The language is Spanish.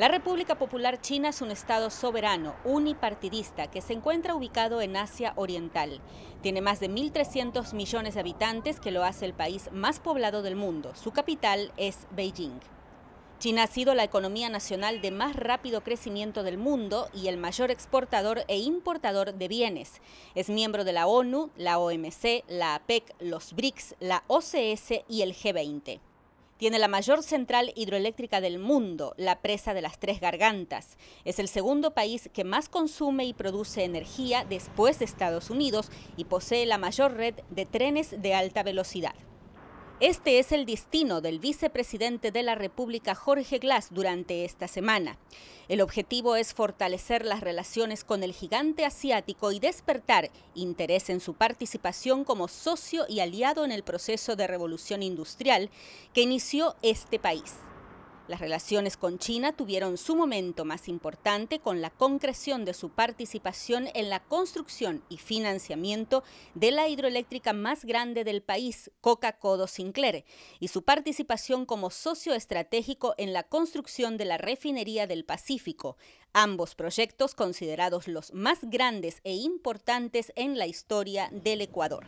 La República Popular China es un Estado soberano, unipartidista, que se encuentra ubicado en Asia Oriental. Tiene más de 1.300 millones de habitantes, que lo hace el país más poblado del mundo. Su capital es Beijing. China ha sido la economía nacional de más rápido crecimiento del mundo y el mayor exportador e importador de bienes. Es miembro de la ONU, la OMC, la APEC, los BRICS, la OCS y el G20 tiene la mayor central hidroeléctrica del mundo, la presa de las Tres Gargantas. Es el segundo país que más consume y produce energía después de Estados Unidos y posee la mayor red de trenes de alta velocidad. Este es el destino del vicepresidente de la República, Jorge Glass, durante esta semana. El objetivo es fortalecer las relaciones con el gigante asiático y despertar interés en su participación como socio y aliado en el proceso de revolución industrial que inició este país. Las relaciones con China tuvieron su momento más importante con la concreción de su participación en la construcción y financiamiento de la hidroeléctrica más grande del país, Coca-Codo Sinclair, y su participación como socio estratégico en la construcción de la refinería del Pacífico, ambos proyectos considerados los más grandes e importantes en la historia del Ecuador.